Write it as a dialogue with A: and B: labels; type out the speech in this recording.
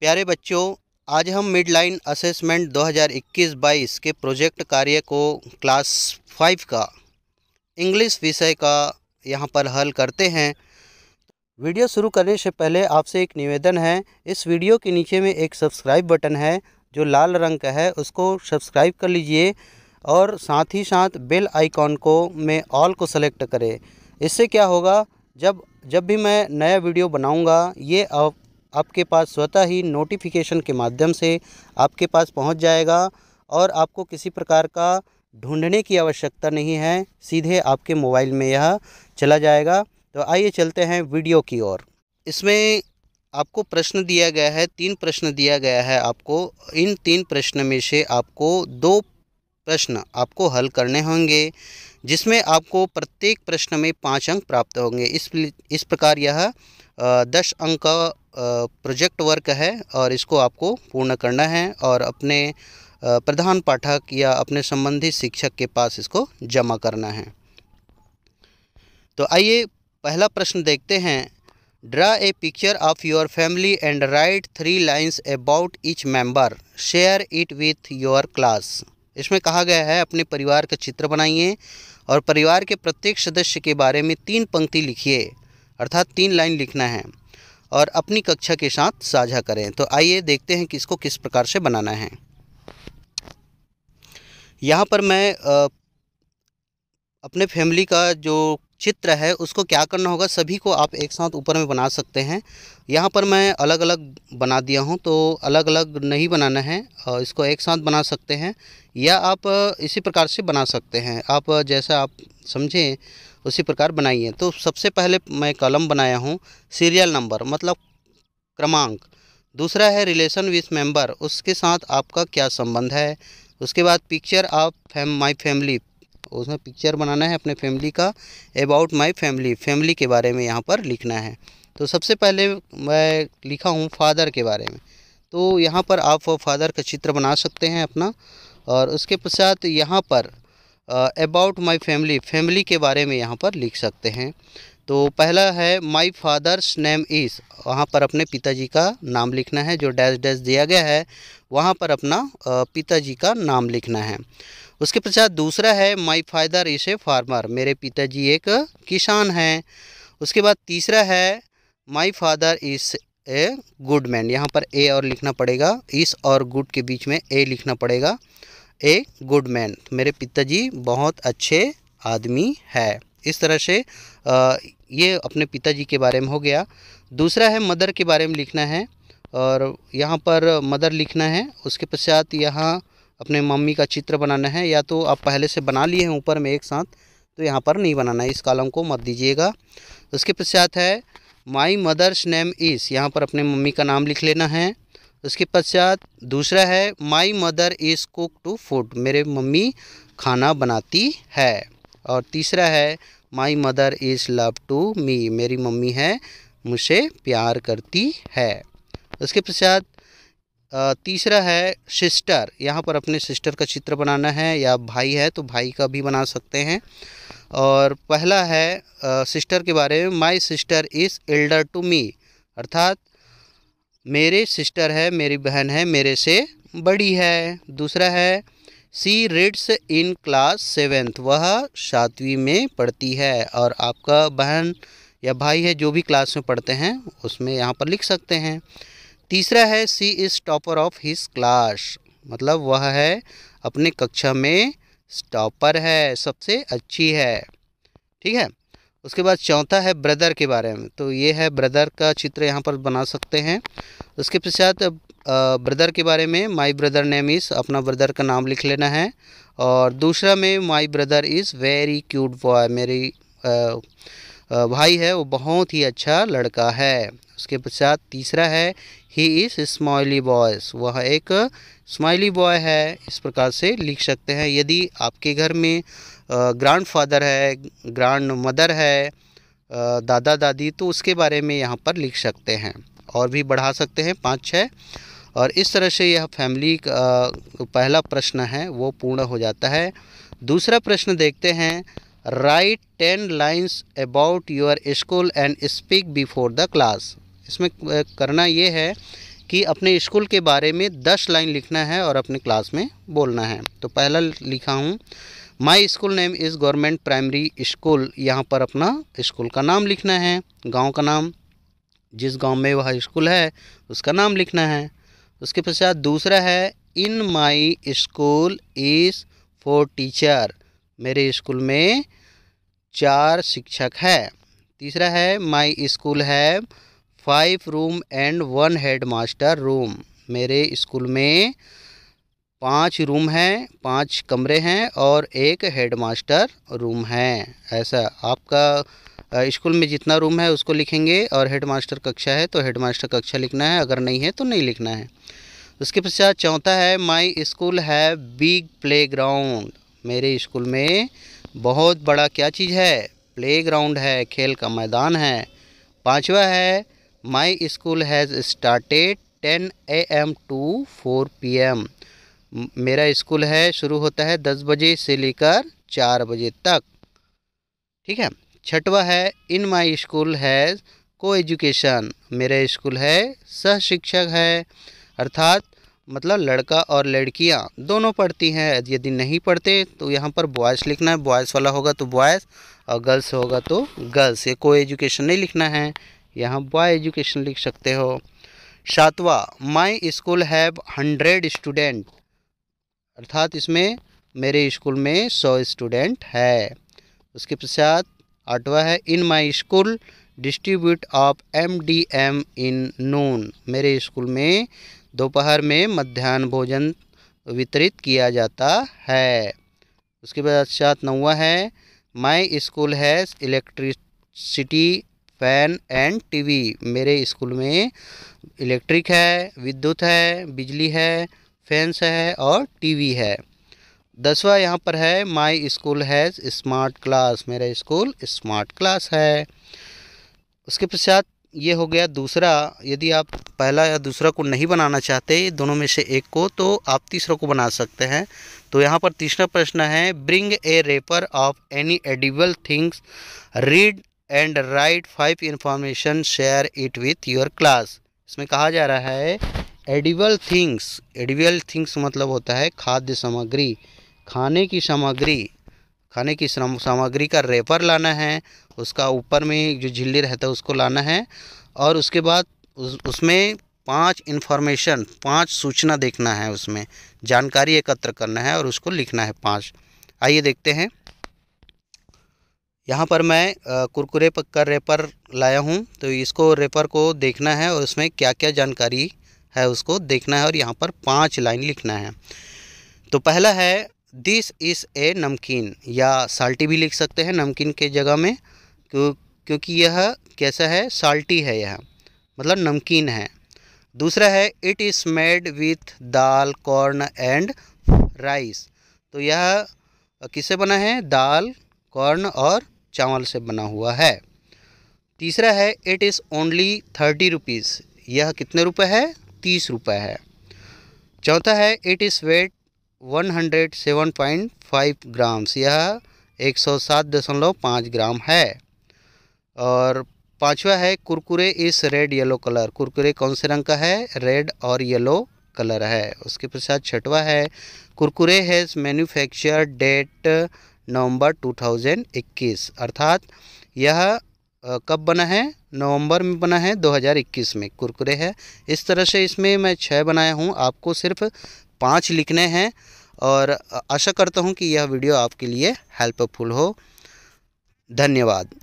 A: प्यारे बच्चों आज हम मिड लाइन असेसमेंट 2021-22 के प्रोजेक्ट कार्य को क्लास फाइव का इंग्लिश विषय का यहाँ पर हल करते हैं वीडियो शुरू करने से पहले आपसे एक निवेदन है इस वीडियो के नीचे में एक सब्सक्राइब बटन है जो लाल रंग का है उसको सब्सक्राइब कर लीजिए और साथ ही साथ बेल आइकॉन को में ऑल को सेलेक्ट करें इससे क्या होगा जब जब भी मैं नया वीडियो बनाऊंगा ये आप आपके पास स्वतः ही नोटिफिकेशन के माध्यम से आपके पास पहुंच जाएगा और आपको किसी प्रकार का ढूंढने की आवश्यकता नहीं है सीधे आपके मोबाइल में यह चला जाएगा तो आइए चलते हैं वीडियो की ओर इसमें आपको प्रश्न दिया गया है तीन प्रश्न दिया गया है आपको इन तीन प्रश्न में से आपको दो प्रश्न आपको हल करने होंगे जिसमें आपको प्रत्येक प्रश्न में पाँच अंक प्राप्त होंगे इस इस प्रकार यह दस अंक का प्रोजेक्ट वर्क है और इसको आपको पूर्ण करना है और अपने प्रधान पाठक या अपने संबंधित शिक्षक के पास इसको जमा करना है तो आइए पहला प्रश्न देखते हैं draw a picture of your family and write three lines about each member share it with your class इसमें कहा गया है अपने परिवार का चित्र बनाइए और परिवार के प्रत्येक सदस्य के बारे में तीन पंक्ति लिखिए अर्थात तीन लाइन लिखना है और अपनी कक्षा के साथ साझा करें तो आइए देखते हैं कि इसको किस प्रकार से बनाना है यहाँ पर मैं अपने फैमिली का जो चित्र है उसको क्या करना होगा सभी को आप एक साथ ऊपर में बना सकते हैं यहाँ पर मैं अलग अलग बना दिया हूँ तो अलग अलग नहीं बनाना है इसको एक साथ बना सकते हैं या आप इसी प्रकार से बना सकते हैं आप जैसा आप समझें उसी प्रकार बनाई है तो सबसे पहले मैं कॉलम बनाया हूँ सीरियल नंबर मतलब क्रमांक दूसरा है रिलेशन विथ मेंबर उसके साथ आपका क्या संबंध है उसके बाद picture of fam my family उसमें पिक्चर बनाना है अपने फैमिली का अबाउट माई फैमिली फैमिली के बारे में यहाँ पर लिखना है तो सबसे पहले मैं लिखा हूँ फादर के बारे में तो यहाँ पर आप फादर का चित्र बना सकते हैं अपना और उसके पश्चात यहाँ पर अबाउट माई फैमिली फैमिली के बारे में यहाँ पर लिख सकते हैं तो पहला है माई फादर्स नेम इज़ वहाँ पर अपने पिताजी का नाम लिखना है जो डैश डैश दिया गया है वहाँ पर अपना पिताजी का नाम लिखना है उसके पश्चात दूसरा है my father is a farmer मेरे पिताजी एक किसान हैं उसके बाद तीसरा है my father is a good man यहाँ पर ए और लिखना पड़ेगा इस और गुड के बीच में ए लिखना पड़ेगा ए गुड मैन मेरे पिताजी बहुत अच्छे आदमी है इस तरह से ये अपने पिताजी के बारे में हो गया दूसरा है मदर के बारे में लिखना है और यहाँ पर मदर लिखना है उसके पश्चात यहाँ अपने मम्मी का चित्र बनाना है या तो आप पहले से बना लिए हैं ऊपर में एक साथ तो यहाँ पर नहीं बनाना है इस कॉलम को मत दीजिएगा उसके पश्चात है माई मदर्स नेम इज़ यहाँ पर अपने मम्मी का नाम लिख लेना है उसके पश्चात दूसरा है my mother is cook to food मेरे मम्मी खाना बनाती है और तीसरा है my mother is love to me मेरी मम्मी है मुझे प्यार करती है उसके पश्चात तीसरा है सिस्टर यहाँ पर अपने सिस्टर का चित्र बनाना है या भाई है तो भाई का भी बना सकते हैं और पहला है सिस्टर के बारे में my sister is elder to me अर्थात मेरे सिस्टर है मेरी बहन है मेरे से बड़ी है दूसरा है she reads in class seventh वह सातवीं में पढ़ती है और आपका बहन या भाई है जो भी क्लास में पढ़ते हैं उसमें यहाँ पर लिख सकते हैं तीसरा है she is topper of his class मतलब वह है अपने कक्षा में टॉपर है सबसे अच्छी है ठीक है उसके बाद चौथा है ब्रदर के बारे में तो ये है ब्रदर का चित्र यहाँ पर बना सकते हैं उसके पश्चात ब्रदर के बारे में माई ब्रदर नेम इज़ अपना ब्रदर का नाम लिख लेना है और दूसरा में my brother is very cute boy मेरी आ, भाई है वो बहुत ही अच्छा लड़का है उसके पश्चात तीसरा है ही इज़ स्माइली बॉयस वह एक स्माइली बॉय है इस प्रकार से लिख सकते हैं यदि आपके घर में ग्रैंड फादर है ग्रैंड मदर है दादा दादी तो उसके बारे में यहाँ पर लिख सकते हैं और भी बढ़ा सकते हैं पाँच छः और इस तरह से यह फैमिली का पहला प्रश्न है वो पूर्ण हो जाता है दूसरा प्रश्न देखते हैं write ten lines about your school and speak before the class इसमें करना ये है कि अपने स्कूल के बारे में दस लाइन लिखना है और अपने क्लास में बोलना है तो पहला लिखा हूँ my school name is government primary school यहाँ पर अपना स्कूल का नाम लिखना है गांव का नाम जिस गांव में वह स्कूल है उसका नाम लिखना है उसके पश्चात दूसरा है in my school is four teacher मेरे स्कूल में चार शिक्षक है तीसरा है माई स्कूल है five room and one head master room मेरे स्कूल में पांच रूम हैं पांच कमरे हैं और एक हेड मास्टर रूम है ऐसा आपका स्कूल में जितना रूम है उसको लिखेंगे और हेड मास्टर कक्षा है तो हेड मास्टर कक्षा लिखना है अगर नहीं है तो नहीं लिखना है उसके पश्चात चौथा है माई स्कूल है बिग प्ले ग्राउंड मेरे स्कूल में बहुत बड़ा क्या चीज़ है प्लेग्राउंड है खेल का मैदान है पांचवा है my school has started 10 A M to 4 P M मेरा स्कूल है शुरू होता है दस बजे से लेकर चार बजे तक ठीक है छठवा है in my school has coeducation मेरा स्कूल है सह शिक्षक है अर्थात मतलब लड़का और लड़कियाँ दोनों पढ़ती हैं यदि नहीं पढ़ते तो यहाँ पर बॉयज़ लिखना है बॉयज़ वाला होगा तो बॉयज़ और गर्ल्स होगा तो गर्ल्स ये कोई एजुकेशन नहीं लिखना है यहाँ बॉय एजुकेशन लिख सकते हो सातवा my school have hundred student अर्थात इसमें मेरे स्कूल में सौ स्टूडेंट है उसके पश्चात आठवा है in my school distribute of M D M in noon मेरे स्कूल में दोपहर में मध्यान्ह भोजन वितरित किया जाता है उसके पश्चात नौवा है my school has electricity fan and TV मेरे स्कूल में इलेक्ट्रिक है विद्युत है बिजली है फैंस है और टीवी है दसवा यहाँ पर है my school has smart class मेरा स्कूल स्मार्ट क्लास है उसके पश्चात ये हो गया दूसरा यदि आप पहला या दूसरा को नहीं बनाना चाहते दोनों में से एक को तो आप तीसरा को बना सकते हैं तो यहाँ पर तीसरा प्रश्न है bring a wrapper of any edible things read and write five information share it with your class इसमें कहा जा रहा है एडिबल थिंग्स एडिबल थिंग्स मतलब होता है खाद्य सामग्री खाने की सामग्री खाने की सामग्री का रेपर लाना है उसका ऊपर में जो झिल्ली रहता है उसको लाना है और उसके बाद उस उसमें पांच इन्फॉर्मेशन पांच सूचना देखना है उसमें जानकारी एकत्र करना है और उसको लिखना है पांच आइए देखते हैं यहाँ पर मैं कुरकुरे का रेपर लाया हूँ तो इसको रेपर को देखना है और उसमें क्या क्या जानकारी है उसको देखना है और यहाँ पर पाँच लाइन लिखना है तो पहला है दिस इज़ ए नमकीन या साल्टी भी लिख सकते हैं नमकीन के जगह में क्यों क्योंकि यह कैसा है साल्टी है यह मतलब नमकीन है दूसरा है it is made with dal corn and rice तो यह किससे बना है दाल कॉर्न और चावल से बना हुआ है तीसरा है it is only thirty rupees यह कितने रुपए है तीस रुपए है चौथा है इट इज़ वेट 107.5 ग्राम्स यह 107.5 ग्राम है और पांचवा है कुरकुरे इस रेड येलो कलर कुरकुरे कौन से रंग का है रेड और येलो कलर है उसके पश्चात छठवा है Kurkure has manufacture date November 2021 अर्थात यह कब बना है नवंबर में बना है 2021 में कुरकुरे है इस तरह से इसमें मैं छः बनाया हूँ आपको सिर्फ पाँच लिखने हैं और आशा करता हूँ कि यह वीडियो आपके लिए हेल्पफुल हो धन्यवाद